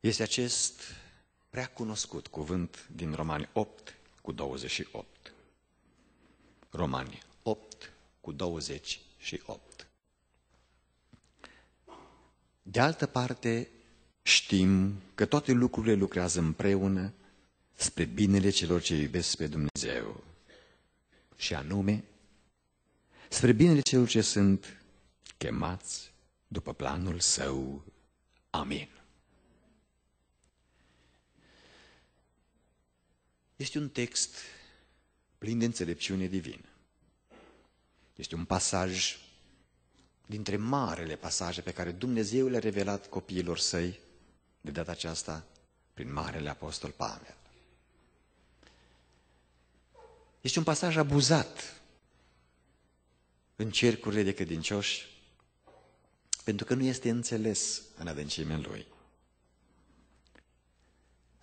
este acest prea cunoscut cuvânt din Romani 8 cu 28. Romani 8 cu 28. De altă parte, știm că toate lucrurile lucrează împreună spre binele celor ce iubesc pe Dumnezeu, și anume spre binele celor ce sunt chemați după planul său. Amin. Este un text plin de înțelepciune divină. Este un pasaj dintre marele pasaje pe care Dumnezeu le-a revelat copiilor săi, de data aceasta, prin marele apostol Pavel. Este un pasaj abuzat în cercurile de credincioși, pentru că nu este înțeles în adâncimea lui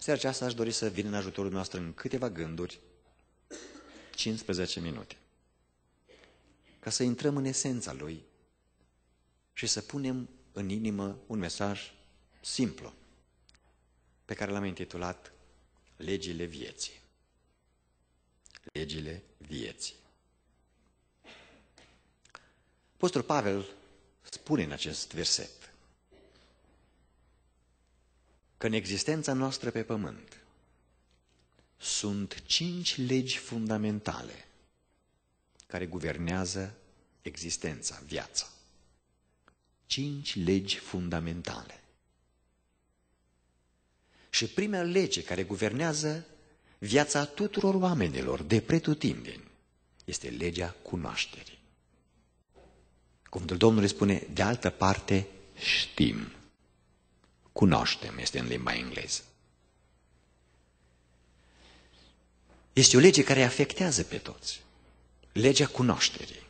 seara aceasta aș dori să vin în ajutorul noastră în câteva gânduri, 15 minute, ca să intrăm în esența Lui și să punem în inimă un mesaj simplu, pe care l-am intitulat Legile vieții. Legile vieții. Apostol Pavel spune în acest verset că în existența noastră pe pământ sunt cinci legi fundamentale care guvernează existența, viața. Cinci legi fundamentale. Și prima lege care guvernează viața tuturor oamenilor de pretutindeni este legea cunoașterii. Cuvântul Domnului spune, de altă parte știm cunoaștem, este în limba engleză. Este o lege care afectează pe toți. Legea cunoașterii.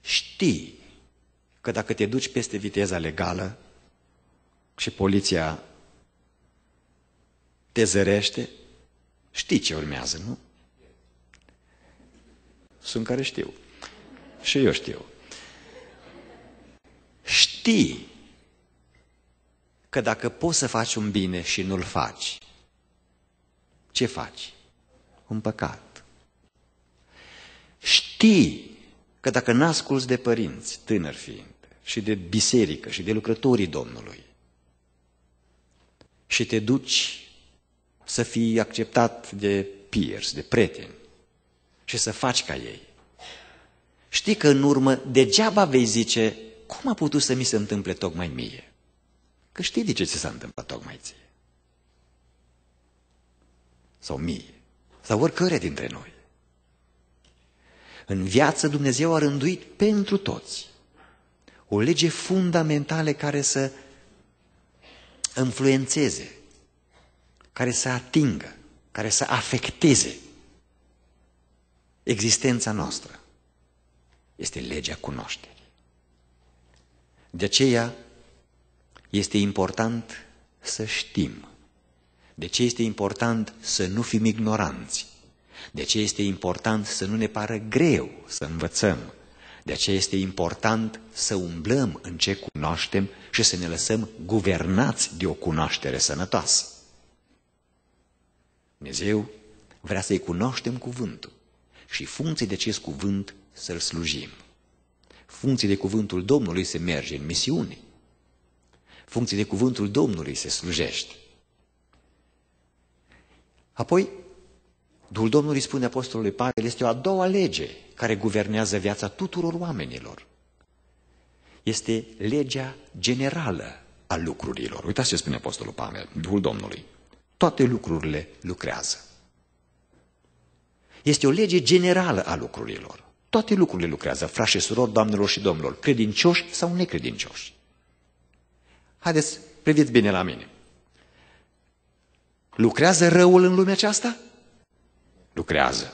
Știi că dacă te duci peste viteza legală și poliția te zărește, știi ce urmează, nu? Sunt care știu. Și eu știu. Știi că dacă poți să faci un bine și nu-l faci, ce faci? Un păcat. Știi că dacă n de părinți, tânăr fiind, și de biserică și de lucrătorii Domnului, și te duci să fii acceptat de peers, de prieteni, și să faci ca ei, știi că în urmă degeaba vei zice, cum a putut să mi se întâmple tocmai mie? Că știi de ce ți s-a întâmplat tocmai ție. Sau mie. Sau oricare dintre noi. În viață Dumnezeu a rânduit pentru toți o lege fundamentală care să influențeze, care să atingă, care să afecteze existența noastră. Este legea cunoașterii. De aceea, este important să știm. De ce este important să nu fim ignoranți? De ce este important să nu ne pară greu să învățăm? De aceea este important să umblăm în ce cunoaștem și să ne lăsăm guvernați de o cunoaștere sănătoasă. Dumnezeu vrea să-i cunoaștem cuvântul și funcție de acest cuvânt să-l slujim. Funcție de cuvântul Domnului se merge în misiune, funcție de cuvântul Domnului se slujește. Apoi, Duhul Domnului spune Apostolului Pavel, este o a doua lege care guvernează viața tuturor oamenilor. Este legea generală a lucrurilor. Uitați ce spune Apostolul Pavel, Duhul Domnului. Toate lucrurile lucrează. Este o lege generală a lucrurilor. Toate lucrurile lucrează, frașe, surori, doamnelor și domnilor, credincioși sau necredincioși. Haideți, priviți bine la mine. Lucrează răul în lumea aceasta? Lucrează.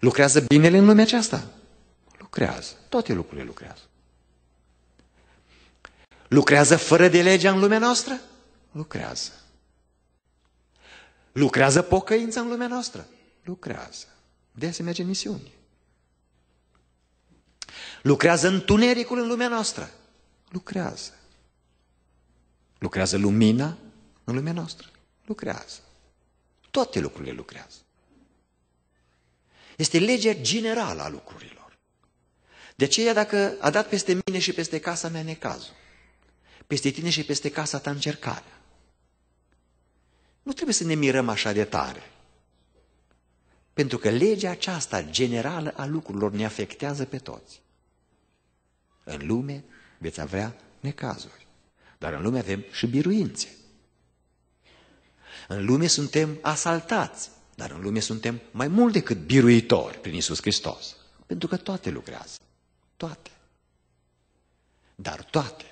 Lucrează binele în lumea aceasta? Lucrează. Toate lucrurile lucrează. Lucrează fără de legea în lumea noastră? Lucrează. Lucrează pocăința în lumea noastră? Lucrează. De aia se merge în misiune. Lucrează întunericul în lumea noastră? lucrează. Lucrează lumina în lumea noastră. Lucrează. Toate lucrurile lucrează. Este legea generală a lucrurilor. De aceea dacă a dat peste mine și peste casa mea necazul, peste tine și peste casa ta încercarea, nu trebuie să ne mirăm așa de tare. Pentru că legea aceasta generală a lucrurilor ne afectează pe toți. În lume, veți avea necazuri. Dar în lume avem și biruințe. În lume suntem asaltați, dar în lume suntem mai mult decât biruitori prin Isus Hristos. Pentru că toate lucrează. Toate. Dar toate.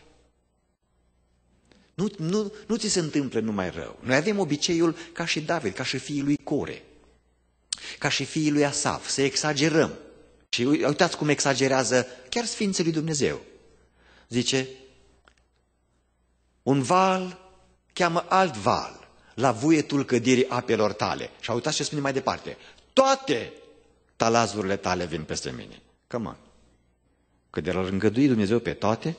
Nu, nu, nu ți se întâmplă numai rău. Noi avem obiceiul ca și David, ca și fiii lui Core, ca și fiii lui Asaf, să exagerăm. Și uitați cum exagerează chiar Sfinții lui Dumnezeu zice, un val cheamă alt val la vuietul cădirii apelor tale. Și uitați ce spune mai departe. Toate talazurile tale vin peste mine. Cam, Că de la îngădui Dumnezeu pe toate,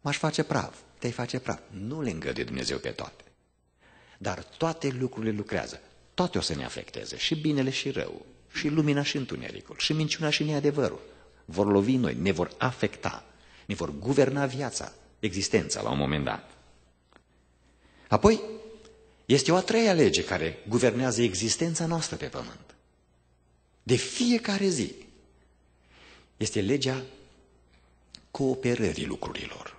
m-aș face praf, te-ai face praf. Nu le îngădui Dumnezeu pe toate. Dar toate lucrurile lucrează. Toate o să ne afecteze, și binele și rău, și lumina și întunericul, și minciuna și neadevărul. Vor lovi noi, ne vor afecta ne vor guverna viața, existența la un moment dat. Apoi, este o a treia lege care guvernează existența noastră pe pământ. De fiecare zi. Este legea cooperării lucrurilor.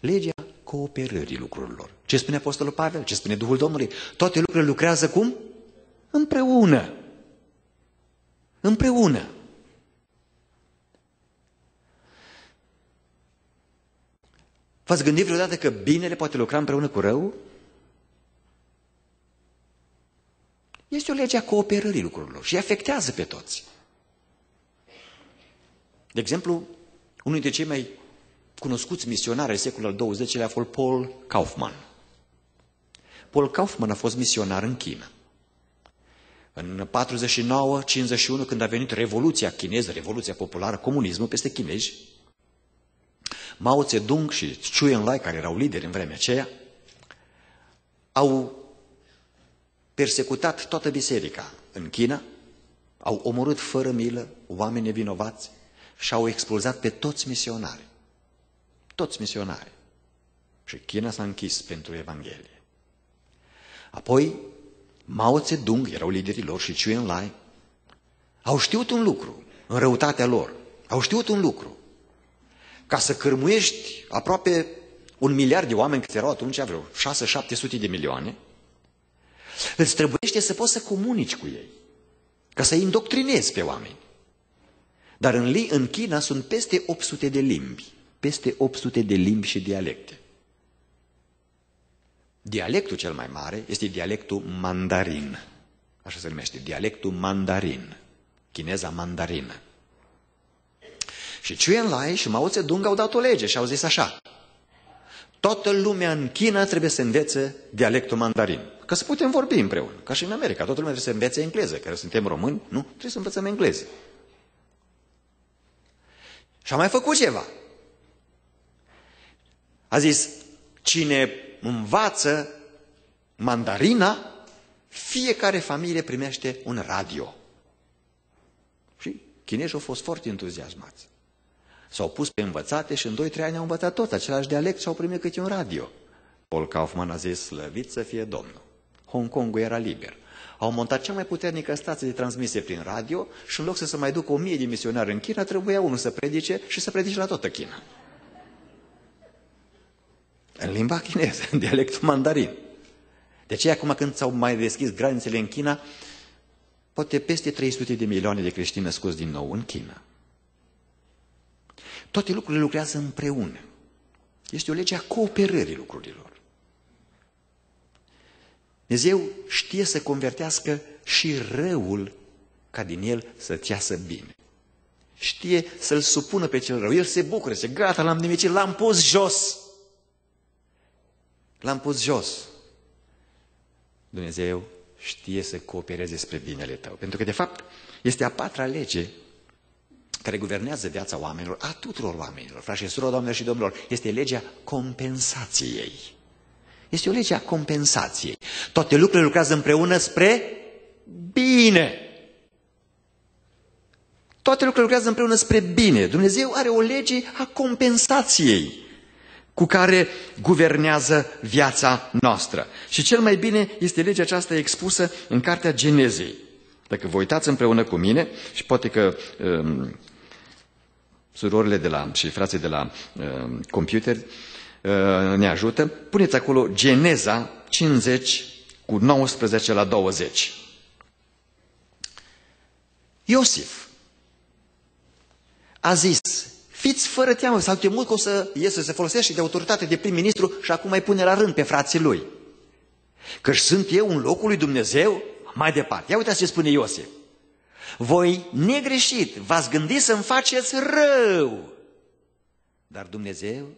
Legea cooperării lucrurilor. Ce spune Apostolul Pavel? Ce spune Duhul Domnului? Toate lucrurile lucrează cum? Împreună. Împreună. V-ați gândit vreodată că binele poate lucra împreună cu rău? Este o lege a cooperării lucrurilor și afectează pe toți. De exemplu, unul dintre cei mai cunoscuți misionari ai secolului al XX-lea a fost Paul Kaufman. Paul Kaufman a fost misionar în China. În 49-51, când a venit Revoluția chineză, Revoluția Populară, comunismul peste chinezi, Mao Zedong și Chu Enlai, care erau lideri în vremea aceea, au persecutat toată biserica în China, au omorât fără milă oameni nevinovați și au expulzat pe toți misionari. Toți misionari. Și China s-a închis pentru Evanghelie. Apoi, Mao Zedong, erau liderii lor și Chu Enlai, au știut un lucru în răutatea lor. Au știut un lucru ca să cârmuiești aproape un miliard de oameni, câți erau atunci, vreo 6-700 de milioane, îți trebuiește să poți să comunici cu ei, ca să indoctrinezi pe oameni. Dar în, Li, în China sunt peste 800 de limbi, peste 800 de limbi și dialecte. Dialectul cel mai mare este dialectul mandarin. Așa se numește, dialectul mandarin, chineza mandarină. Și Chiu Enlai și Mao Zedong au dat o lege și au zis așa. Toată lumea în China trebuie să învețe dialectul mandarin. Ca să putem vorbi împreună. Ca și în America. Toată lumea trebuie să învețe engleză. Care suntem români, nu? Trebuie să învățăm engleză. Și a mai făcut ceva. A zis, cine învață mandarina, fiecare familie primește un radio. Și chinezii au fost foarte entuziasmați. S-au pus pe învățate și în 2-3 ani au învățat tot același dialect și au primit câte un radio. Paul Kaufman a zis, slăvit să fie Domnul. Hong Kong era liber. Au montat cea mai puternică stație de transmisie prin radio și în loc să se mai ducă o mie de misionari în China, trebuia unul să predice și să predice la toată China. În limba chineză, în dialectul mandarin. De aceea, acum când s-au mai deschis granițele în China, poate peste 300 de milioane de creștini născuți din nou în China. Toate lucrurile lucrează împreună. Este o lege a cooperării lucrurilor. Dumnezeu știe să convertească și răul ca din el să-ți iasă bine. Știe să-l supună pe cel rău. El se bucură, se gata, l-am nimicit, l-am pus jos. L-am pus jos. Dumnezeu știe să coopereze spre binele tău. Pentru că, de fapt, este a patra lege care guvernează viața oamenilor, a tuturor oamenilor, frate și doamnelor și domnilor, este legea compensației. Este o lege a compensației. Toate lucrurile lucrează împreună spre bine. Toate lucrurile lucrează împreună spre bine. Dumnezeu are o lege a compensației cu care guvernează viața noastră. Și cel mai bine este legea aceasta expusă în Cartea Genezei. Dacă vă uitați împreună cu mine, și poate că um, surorile de la, și frații de la uh, computer uh, ne ajută, puneți acolo Geneza 50 cu 19 la 20. Iosif a zis, fiți fără teamă, s-au temut că o să iese, să se folosească de autoritate de prim-ministru și acum mai pune la rând pe frații lui. Căci sunt eu în locul lui Dumnezeu? Mai departe. Ia uitați ce spune Iosif. Voi negreșit v-ați gândit să-mi faceți rău. Dar Dumnezeu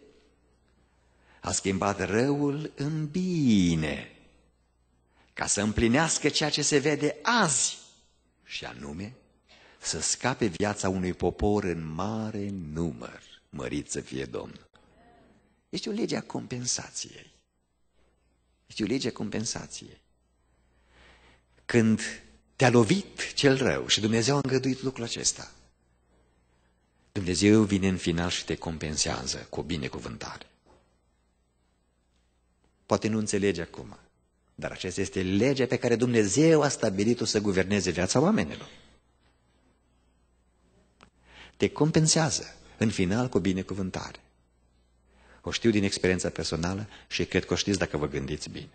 a schimbat răul în bine, ca să împlinească ceea ce se vede azi, și anume să scape viața unui popor în mare număr, mărit să fie Domnul. Este o lege a compensației. Este o lege a compensației. Când te-a lovit cel rău și Dumnezeu a îngăduit lucrul acesta. Dumnezeu vine în final și te compensează cu o binecuvântare. Poate nu înțelegi acum, dar aceasta este legea pe care Dumnezeu a stabilit-o să guverneze viața oamenilor. Te compensează în final cu binecuvântare. O știu din experiența personală și cred că o știți dacă vă gândiți bine.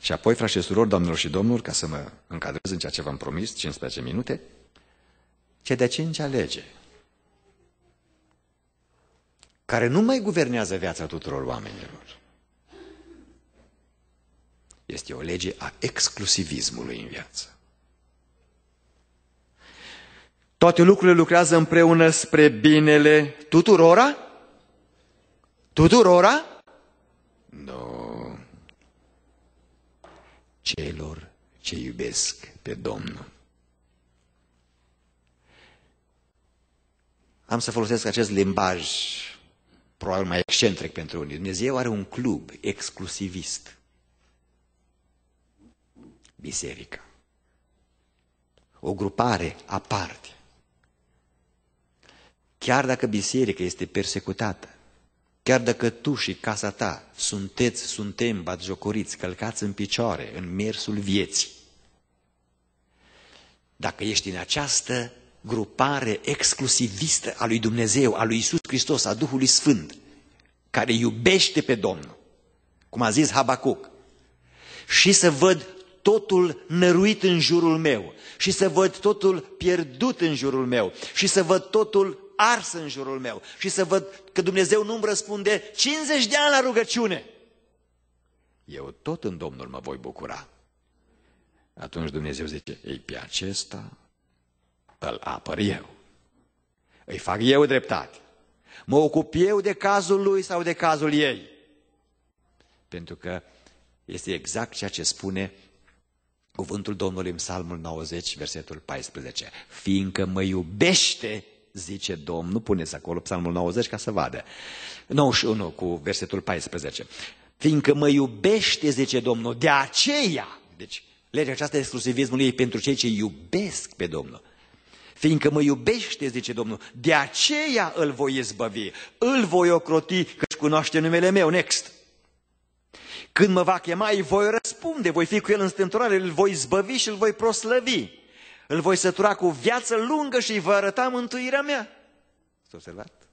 Și apoi, frați și surori, doamnelor și domnilor, ca să mă încadrez în ceea ce v-am promis, 15 minute, ce de-a cincea lege, care nu mai guvernează viața tuturor oamenilor, este o lege a exclusivismului în viață. Toate lucrurile lucrează împreună spre binele tuturora? Tuturora? Nu. No celor ce iubesc pe Domnul. Am să folosesc acest limbaj, probabil mai excentric pentru unii. Dumnezeu are un club exclusivist. Biserica. O grupare aparte. Chiar dacă biserica este persecutată, Chiar dacă tu și casa ta sunteți, suntem batjocoriți, călcați în picioare, în mersul vieții, dacă ești în această grupare exclusivistă a lui Dumnezeu, a lui Isus Hristos, a Duhului Sfânt, care iubește pe Domnul, cum a zis Habacuc, și să văd totul năruit în jurul meu, și să văd totul pierdut în jurul meu, și să văd totul ars în jurul meu și să văd că Dumnezeu nu-mi răspunde 50 de ani la rugăciune. Eu tot în Domnul mă voi bucura. Atunci Dumnezeu zice, ei pe acesta îl apăr eu. Îi fac eu dreptate. Mă ocup eu de cazul lui sau de cazul ei. Pentru că este exact ceea ce spune cuvântul Domnului în Psalmul 90, versetul 14. Fiindcă mă iubește, zice Domnul, puneți acolo psalmul 90 ca să vadă, 91 cu versetul 14, fiindcă mă iubește, zice Domnul, de aceea, deci legea aceasta exclusivismului e pentru cei ce iubesc pe Domnul, fiindcă mă iubește, zice Domnul, de aceea îl voi izbăvi, îl voi ocroti, căci cunoaște numele meu, next. Când mă va chema, îi voi răspunde, voi fi cu el în stânturare, îl voi zbăvi și îl voi proslăvi. Îl voi sătura cu viață lungă și îi voi arăta mântuirea mea. Ați observat?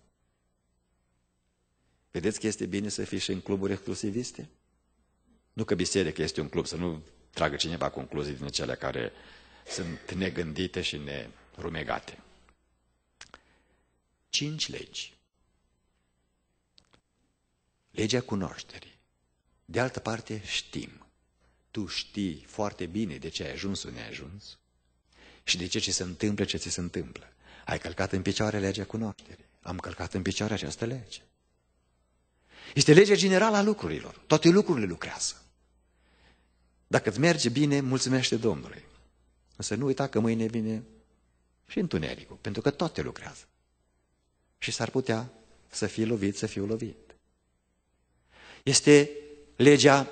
Vedeți că este bine să fii și în cluburi exclusiviste? Nu că biserica este un club, să nu tragă cineva concluzii din cele care sunt negândite și nerumegate. Cinci legi. Legea cunoașterii. De altă parte, știm. Tu știi foarte bine de ce ai ajuns unde ai ajuns și de ce ce se întâmplă ce ți se întâmplă. Ai călcat în picioare legea cunoașterii. Am călcat în picioare această lege. Este legea generală a lucrurilor. Toate lucrurile lucrează. Dacă îți merge bine, mulțumește Domnului. Însă nu uita că mâine vine și întunericul, pentru că toate lucrează. Și s-ar putea să fie lovit, să fiu lovit. Este legea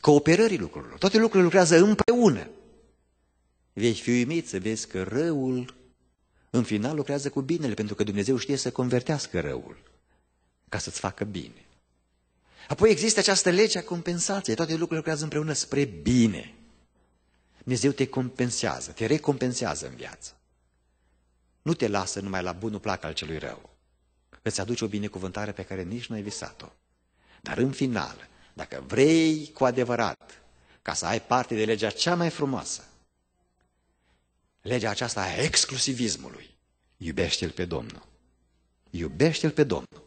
cooperării lucrurilor. Toate lucrurile lucrează împreună. Vei fi uimit să vezi că răul în final lucrează cu binele, pentru că Dumnezeu știe să convertească răul ca să-ți facă bine. Apoi există această lege a compensației. Toate lucrurile lucrează împreună spre bine. Dumnezeu te compensează, te recompensează în viață. Nu te lasă numai la bunul plac al celui rău. Îți aduce o binecuvântare pe care nici nu ai visat-o. Dar în final, dacă vrei cu adevărat ca să ai parte de legea cea mai frumoasă, legea aceasta a exclusivismului. Iubește-L pe Domnul. Iubește-L pe Domnul.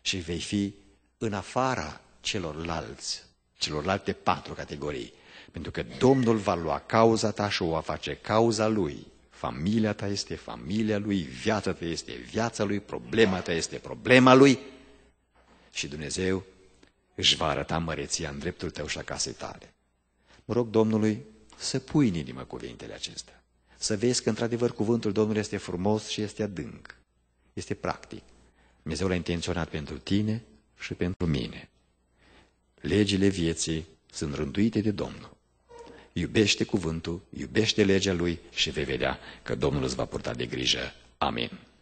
Și vei fi în afara celorlalți, celorlalte patru categorii. Pentru că Domnul va lua cauza ta și o va face cauza Lui. Familia ta este familia Lui, viața ta este viața Lui, problema ta este problema Lui. Și Dumnezeu își va arăta măreția în dreptul tău și a casei tale. Mă rog Domnului să pui în inimă cuvintele acestea să vezi că într-adevăr cuvântul Domnului este frumos și este adânc, este practic. Dumnezeu l-a intenționat pentru tine și pentru mine. Legile vieții sunt rânduite de Domnul. Iubește cuvântul, iubește legea Lui și vei vedea că Domnul îți va purta de grijă. Amin.